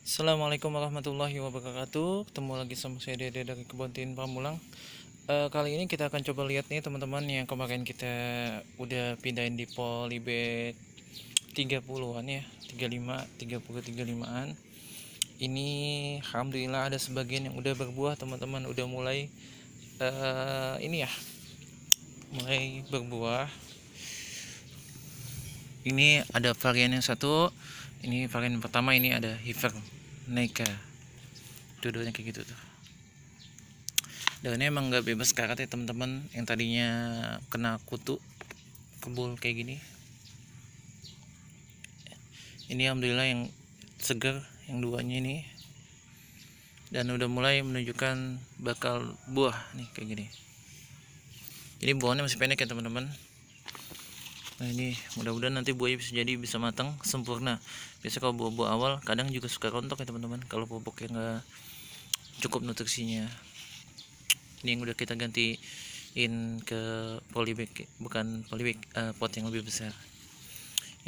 Assalamualaikum warahmatullahi wabarakatuh Ketemu lagi sama saya Dede dari Kebun Tin Pamulang e, Kali ini kita akan coba lihat nih teman-teman Yang kemarin kita udah pindahin di polybag 30an ya 35, 30, 35an Ini Alhamdulillah ada sebagian yang udah berbuah teman-teman Udah mulai e, Ini ya Mulai berbuah Ini ada varian yang satu ini varian pertama ini ada hiver neka dua-duanya kayak gitu tuh daunnya emang nggak bebas karat ya teman-teman yang tadinya kena kutu kebul kayak gini ini alhamdulillah yang seger yang duanya ini dan udah mulai menunjukkan bakal buah nih kayak gini jadi buahnya masih pendek ya teman-teman nah ini mudah-mudahan nanti buahnya bisa jadi bisa matang sempurna biasa kalau buah-buah awal kadang juga suka rontok ya teman-teman kalau pupuknya nggak cukup nutrisinya ini yang udah kita gantiin ke polybag bukan polybag uh, pot yang lebih besar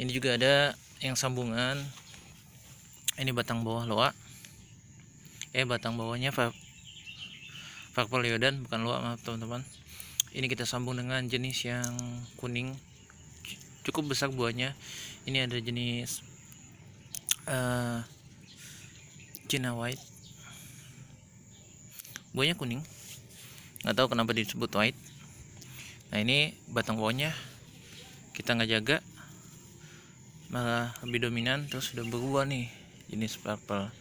ini juga ada yang sambungan ini batang bawah loa eh batang bawahnya Fakpol dan bukan loa maaf teman-teman ini kita sambung dengan jenis yang kuning cukup besar buahnya ini ada jenis uh, China White buahnya kuning nggak tahu kenapa disebut white nah ini batang pohonnya kita nggak jaga malah lebih dominan terus sudah berubah nih jenis purple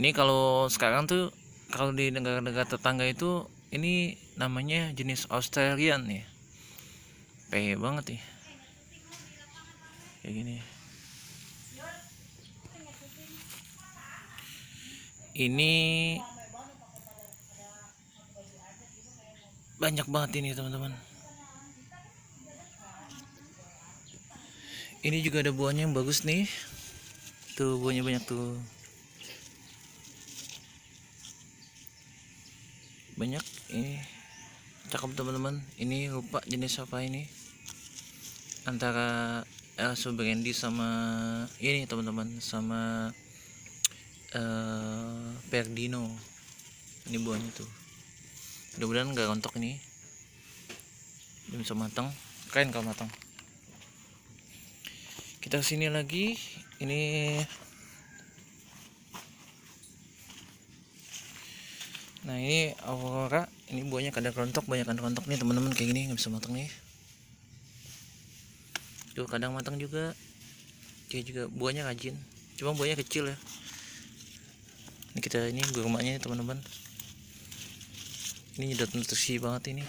ini kalau sekarang tuh kalau di negara-negara tetangga itu ini namanya jenis Australian ya pe banget ya kayak gini ini banyak banget ini teman-teman ini juga ada buahnya yang bagus nih tuh buahnya banyak tuh banyak ini cakep teman-teman ini lupa jenis apa ini antara uh, eh, Super Andy sama ini teman-teman sama uh, eh, Perdino ini buahnya tuh mudah-mudahan nggak rontok ini ini bisa matang keren kalau matang kita kesini lagi ini nah ini aurora ini buahnya kadang rontok banyak rontok nih teman-teman kayak gini nggak bisa matang nih tuh gitu, kadang matang juga dia juga buahnya rajin cuma buahnya kecil ya ini kita ini gurmanya teman-teman ini udah nutrisi banget ini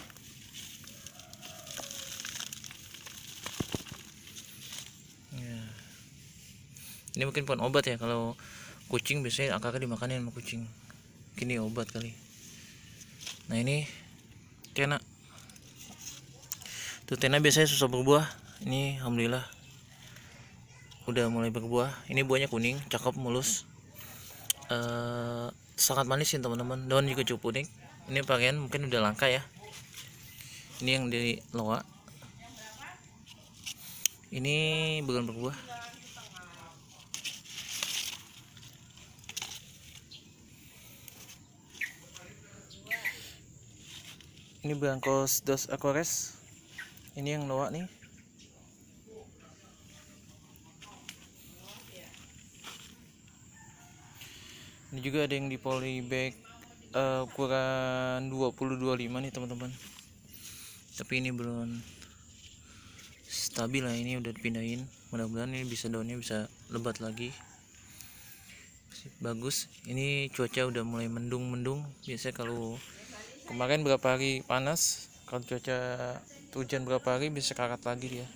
ya. ini mungkin pohon obat ya kalau kucing biasanya akarnya dimakanin sama kucing kini obat kali nah ini tena tuh tena biasanya susah berbuah ini alhamdulillah udah mulai berbuah ini buahnya kuning cakep mulus eh, sangat manis ya teman-teman daun juga cukup unik ini bagian mungkin udah langka ya ini yang dari loa ini bukan berbuah ini bangkos dos aquares ini yang loa nih ini juga ada yang di polybag uh, ukuran 225 nih teman-teman tapi ini belum stabil lah ini udah dipindahin mudah-mudahan ini bisa daunnya bisa lebat lagi bagus ini cuaca udah mulai mendung-mendung biasanya kalau kemarin berapa hari panas kalau cuaca hujan berapa hari bisa karat lagi dia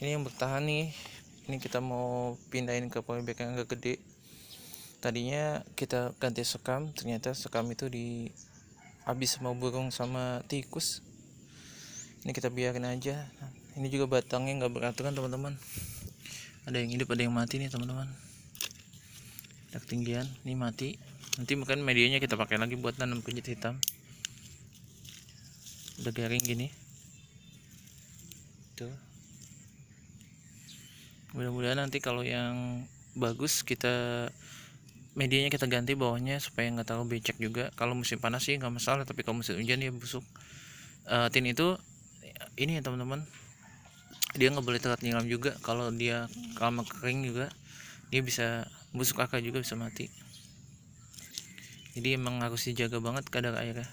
ini yang bertahan nih ini kita mau pindahin ke polybag yang agak gede tadinya kita ganti sekam ternyata sekam itu di habis sama burung sama tikus ini kita biarin aja ini juga batangnya nggak beraturan teman-teman ada yang hidup ada yang mati nih teman-teman ada ketinggian ini mati nanti mungkin medianya kita pakai lagi buat nanam kunyit hitam udah garing gini tuh mudah-mudahan nanti kalau yang bagus kita medianya kita ganti bawahnya supaya nggak terlalu becek juga kalau musim panas sih nggak masalah tapi kalau musim hujan ya busuk uh, tin itu ini ya teman-teman dia nggak boleh terlalu nyiram juga kalau dia kalau kering juga dia bisa busuk akar juga bisa mati jadi emang harus dijaga banget kadar airnya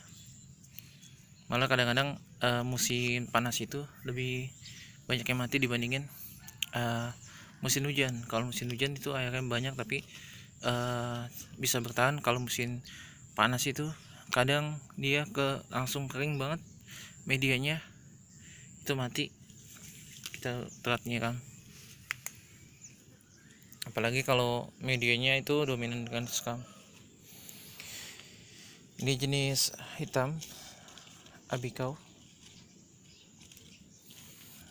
malah kadang-kadang uh, musim panas itu lebih banyak yang mati dibandingin uh, musim hujan kalau musim hujan itu airnya banyak tapi uh, bisa bertahan kalau musim panas itu kadang dia ke langsung kering banget medianya itu mati kita telat nyiram kan. apalagi kalau medianya itu dominan dengan sekam ini jenis hitam abikau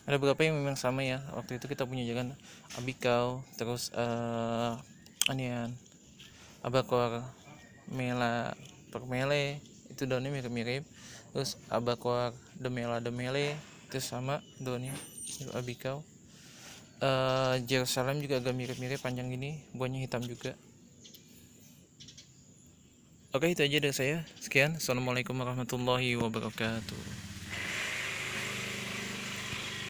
ada beberapa yang memang sama ya waktu itu kita punya jangan abikau terus uh, eh, anian abakor mela permele itu daunnya mirip-mirip terus abakor demela demele itu sama daunnya abikau uh, Jerusalem juga agak mirip-mirip panjang gini buahnya hitam juga Oke itu aja dari saya sekian Assalamualaikum warahmatullahi wabarakatuh